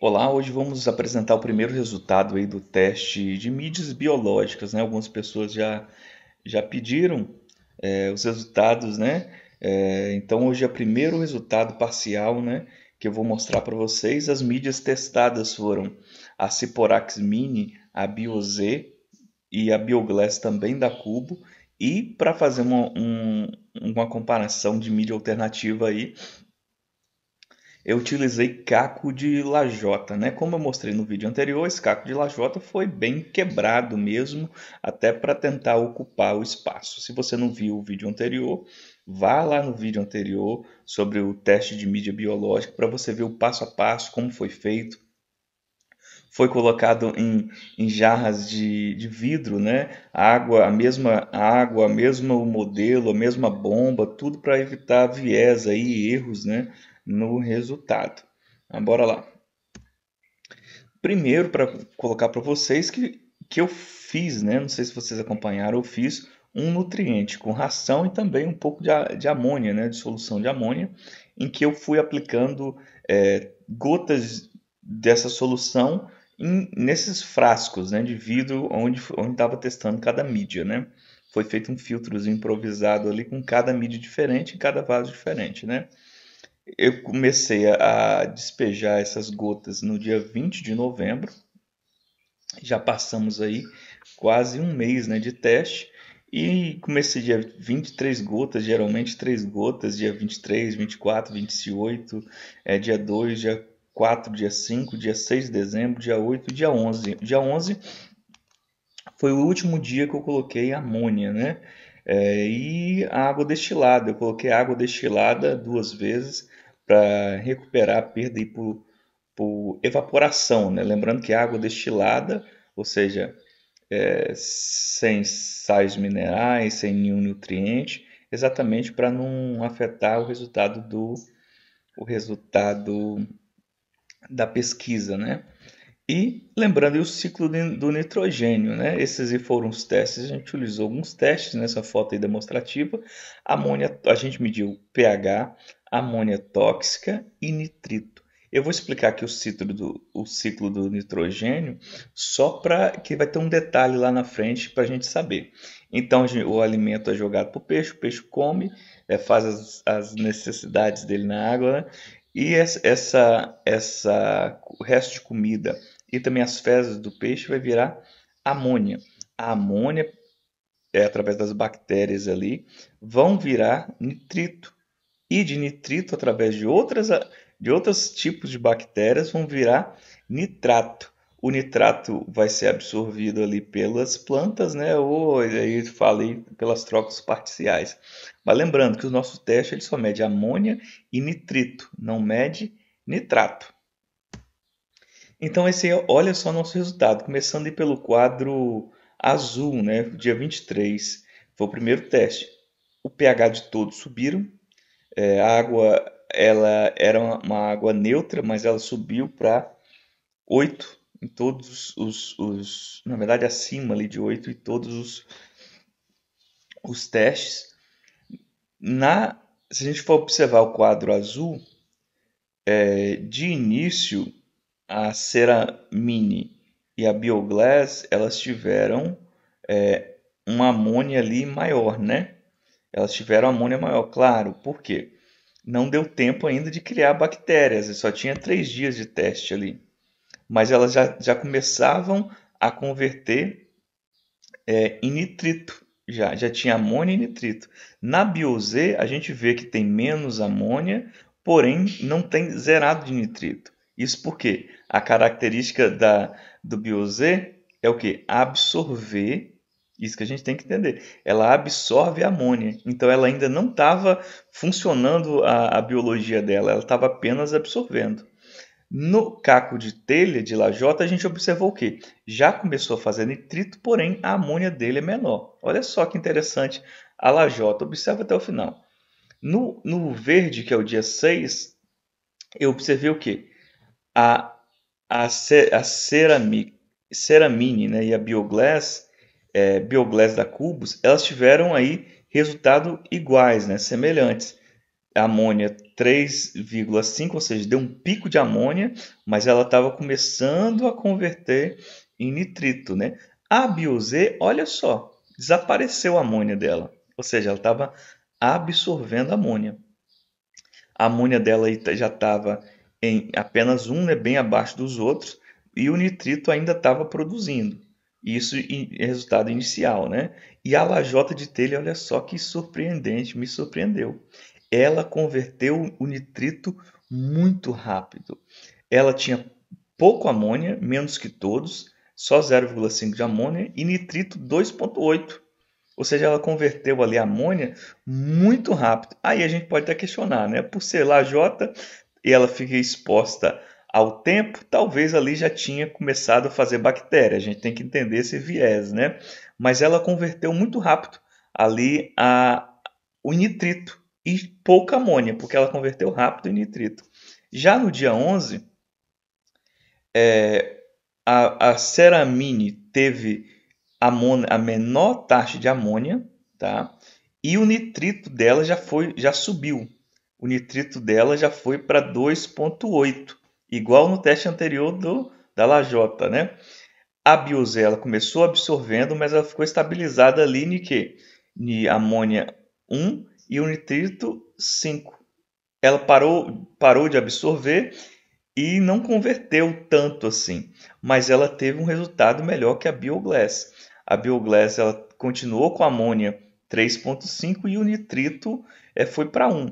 Olá, hoje vamos apresentar o primeiro resultado aí do teste de mídias biológicas. Né? Algumas pessoas já, já pediram é, os resultados, né? É, então hoje é o primeiro resultado parcial né, que eu vou mostrar para vocês. As mídias testadas foram a Ciporax Mini, a BioZ e a Bioglass também da Cubo. E para fazer uma, um, uma comparação de mídia alternativa aí, eu utilizei caco de lajota, né? Como eu mostrei no vídeo anterior, esse caco de lajota foi bem quebrado mesmo, até para tentar ocupar o espaço. Se você não viu o vídeo anterior, vá lá no vídeo anterior sobre o teste de mídia biológica para você ver o passo a passo, como foi feito, foi colocado em, em jarras de, de, vidro, né? Água, a mesma água, o mesmo modelo, a mesma bomba, tudo para evitar viés aí, erros, né? no resultado. Ah, bora lá. Primeiro, para colocar para vocês que, que eu fiz, né? Não sei se vocês acompanharam, eu fiz um nutriente com ração e também um pouco de, de amônia, né? De solução de amônia, em que eu fui aplicando é, gotas dessa solução em, nesses frascos né, de vidro onde estava testando cada mídia. Né? Foi feito um filtrozinho improvisado ali com cada mídia diferente e cada vaso diferente. Né? Eu comecei a despejar essas gotas no dia 20 de novembro. Já passamos aí quase um mês né, de teste. E comecei dia 23 gotas, geralmente 3 gotas, dia 23, 24, 28, é, dia 2, dia 4, dia 5, dia 6 de dezembro, dia 8, dia 11. Dia 11 foi o último dia que eu coloquei amônia, né? É, e a água destilada, eu coloquei água destilada duas vezes, para recuperar a perda por, por evaporação. Né? Lembrando que água destilada, ou seja, é, sem sais minerais, sem nenhum nutriente, exatamente para não afetar o resultado do o resultado da pesquisa, né? E lembrando o ciclo do nitrogênio, né? Esses aí foram os testes. A gente utilizou alguns testes nessa foto aí demonstrativa. Amônia, a gente mediu pH, amônia tóxica e nitrito. Eu vou explicar aqui o ciclo do, o ciclo do nitrogênio só para que vai ter um detalhe lá na frente para a gente saber. Então o alimento é jogado para o peixe, o peixe come, é, faz as, as, necessidades dele na água, né? e essa, essa, essa o resto de comida e também as fezes do peixe vai virar amônia. A amônia, é, através das bactérias ali, vão virar nitrito. E de nitrito, através de, outras, de outros tipos de bactérias, vão virar nitrato. O nitrato vai ser absorvido ali pelas plantas, né? Ou aí falei pelas trocas parciais. Mas lembrando que o nosso teste ele só mede amônia e nitrito, não mede nitrato. Então, esse é, olha só nosso resultado, começando aí pelo quadro azul, né? Dia 23 foi o primeiro teste. O pH de todos subiram. É, a água ela era uma água neutra, mas ela subiu para 8 em todos os, os, na verdade acima ali de 8 em todos os os testes. Na se a gente for observar o quadro azul, é, de início a Ceramini e a Bioglass, elas tiveram é, uma amônia ali maior, né? Elas tiveram amônia maior, claro. Por quê? Não deu tempo ainda de criar bactérias, só tinha três dias de teste ali. Mas elas já, já começavam a converter é, em nitrito. Já, já tinha amônia e nitrito. Na BioZ, a gente vê que tem menos amônia, porém não tem zerado de nitrito. Isso porque a característica da, do bioz é o que? Absorver. Isso que a gente tem que entender. Ela absorve amônia. Então ela ainda não estava funcionando a, a, biologia dela, ela estava apenas absorvendo. No caco de telha de lajota, a gente observou o que? Já começou a fazer nitrito, porém a amônia dele é menor. Olha só que interessante a lajota. Observa até o final. No, no verde, que é o dia 6, eu observei o que? a, a, a Ceramine né, e a Bioglass, é, Bioglass da Cubos, elas tiveram aí resultado iguais, né, semelhantes. A amônia 3,5, ou seja, deu um pico de amônia, mas ela estava começando a converter em nitrito. Né? A BioZ, olha só, desapareceu a amônia dela, ou seja, ela estava absorvendo amônia. A amônia dela já estava em apenas um, né, bem abaixo dos outros, e o nitrito ainda estava produzindo. Isso é resultado inicial, né? E a lajota de telha, olha só que surpreendente, me surpreendeu. Ela converteu o nitrito muito rápido. Ela tinha pouco amônia, menos que todos, só 0,5 de amônia e nitrito 2,8. Ou seja, ela converteu ali a amônia muito rápido. Aí a gente pode até questionar, né? Por ser lajota, e ela fica exposta ao tempo, talvez ali já tinha começado a fazer bactéria. A gente tem que entender esse viés, né? Mas ela converteu muito rápido ali a, o nitrito e pouca amônia, porque ela converteu rápido em nitrito. Já no dia 11, é, a, a ceramine teve a menor taxa de amônia, tá? E o nitrito dela já foi, já subiu, o nitrito dela já foi para 2,8, igual no teste anterior do, da lajota, né? A biozela começou absorvendo, mas ela ficou estabilizada ali em que? Em amônia 1 e o nitrito 5. Ela parou, parou de absorver e não converteu tanto assim, mas ela teve um resultado melhor que a Bioglass. A Bioglass ela continuou com a amônia 3.5 e o nitrito é, foi para 1.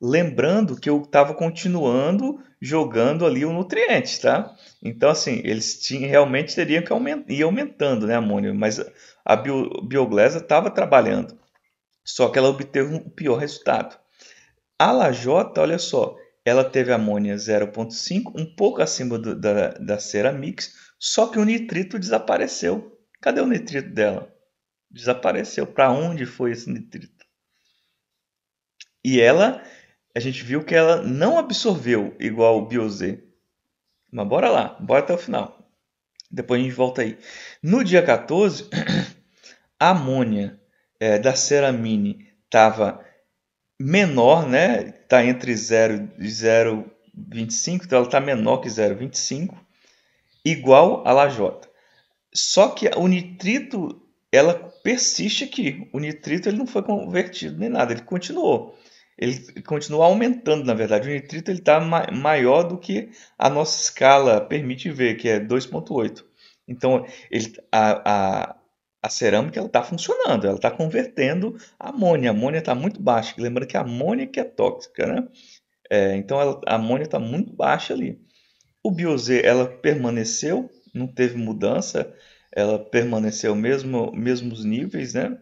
Lembrando que eu estava continuando jogando ali o nutriente, tá? Então, assim, eles tinham, realmente teriam que aument, ir aumentando, né, amônio? Mas a bio, Bioglesa estava trabalhando, só que ela obteve um pior resultado. A Lajota, olha só, ela teve amônia 0,5, um pouco acima do, da, da Ceramix, só que o nitrito desapareceu. Cadê o nitrito dela? Desapareceu. Para onde foi esse nitrito? E ela a gente viu que ela não absorveu igual o BioZ. Mas bora lá, bora até o final. Depois a gente volta aí. No dia 14, a amônia é, eh, da ceramine estava menor, né? Está entre 0 e 0,25, então ela está menor que 0,25, igual a lajota. Só que o nitrito, ela persiste aqui. O nitrito ele não foi convertido nem nada, ele continuou ele continua aumentando, na verdade. O nitrito está ma maior do que a nossa escala permite ver, que é 2,8. Então, ele, a, a, a cerâmica está funcionando, ela está convertendo amônia. A amônia está muito baixa. Lembrando que a amônia que é tóxica, né? É, então, ela, a amônia está muito baixa ali. O BioZ, ela permaneceu, não teve mudança, ela permaneceu mesmo mesmos níveis, né?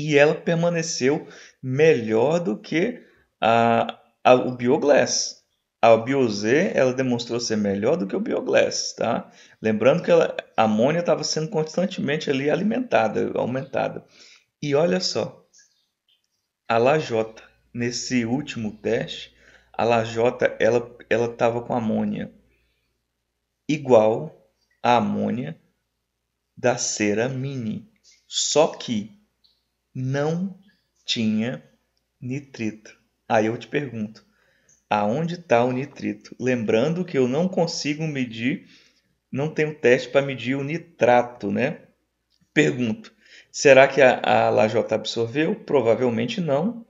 e ela permaneceu melhor do que a, a, o Bioglass. A BioZ ela demonstrou ser melhor do que o Bioglass, tá? Lembrando que ela, a amônia estava sendo constantemente ali alimentada, aumentada. E olha só, a lajota nesse último teste, a lajota ela ela estava com amônia igual à amônia da cera mini, só que não tinha nitrito. Aí eu te pergunto, aonde está o nitrito? Lembrando que eu não consigo medir, não tenho teste para medir o nitrato, né? Pergunto, será que a, a lajota absorveu? Provavelmente não.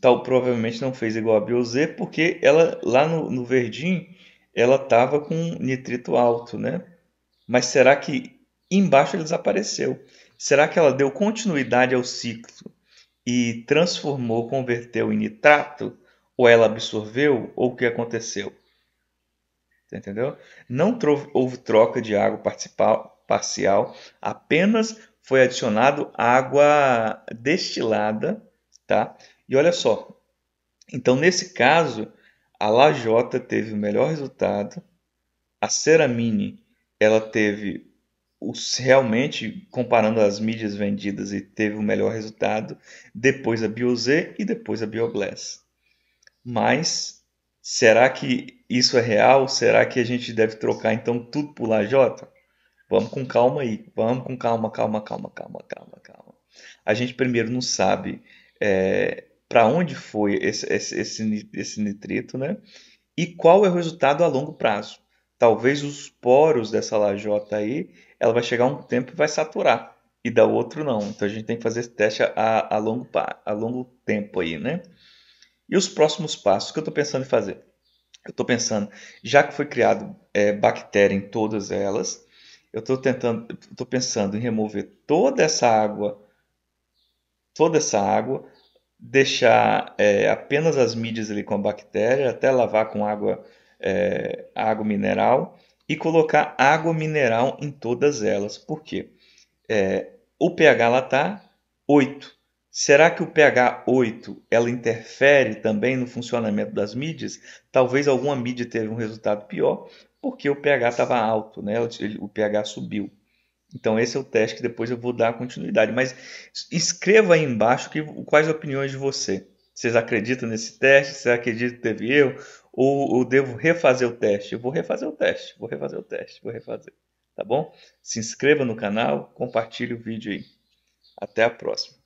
Tal provavelmente não fez igual a BioZ, porque ela lá no, no verdinho ela estava com nitrito alto, né? Mas será que embaixo ele desapareceu? Será que ela deu continuidade ao ciclo e transformou, converteu em nitrato? Ou ela absorveu? Ou o que aconteceu? Entendeu? Não houve troca de água parcial, apenas foi adicionado água destilada, tá? E olha só, então nesse caso, a lajota teve o melhor resultado, a ceramine ela teve os, realmente, comparando as mídias vendidas e teve o melhor resultado, depois a BioZ e depois a BioBless. Mas será que isso é real? Será que a gente deve trocar então tudo por Lajota? Vamos com calma aí, vamos com calma, calma, calma, calma, calma, calma. A gente primeiro não sabe é, para onde foi esse, esse, esse, esse nitrito, né? E qual é o resultado a longo prazo talvez os poros dessa lajota aí, ela vai chegar um tempo e vai saturar. E da outro não. Então a gente tem que fazer esse teste a, a, longo, a longo tempo aí, né? E os próximos passos? O que eu estou pensando em fazer? Eu estou pensando, já que foi criado é, bactéria em todas elas, eu estou tentando, estou pensando em remover toda essa água, toda essa água, deixar é, apenas as mídias ali com a bactéria, até lavar com água é, água mineral e colocar água mineral em todas elas. Por quê? É, o pH lá está 8. Será que o pH 8 ela interfere também no funcionamento das mídias? Talvez alguma mídia teve um resultado pior porque o pH estava alto, né? o pH subiu. Então esse é o teste que depois eu vou dar continuidade. Mas escreva aí embaixo que, quais opiniões de você. Vocês acreditam nesse teste? você acredita que teve erro? ou devo refazer o teste? Eu vou refazer o teste, vou refazer o teste, vou refazer. Tá bom? Se inscreva no canal, compartilhe o vídeo aí. Até a próxima.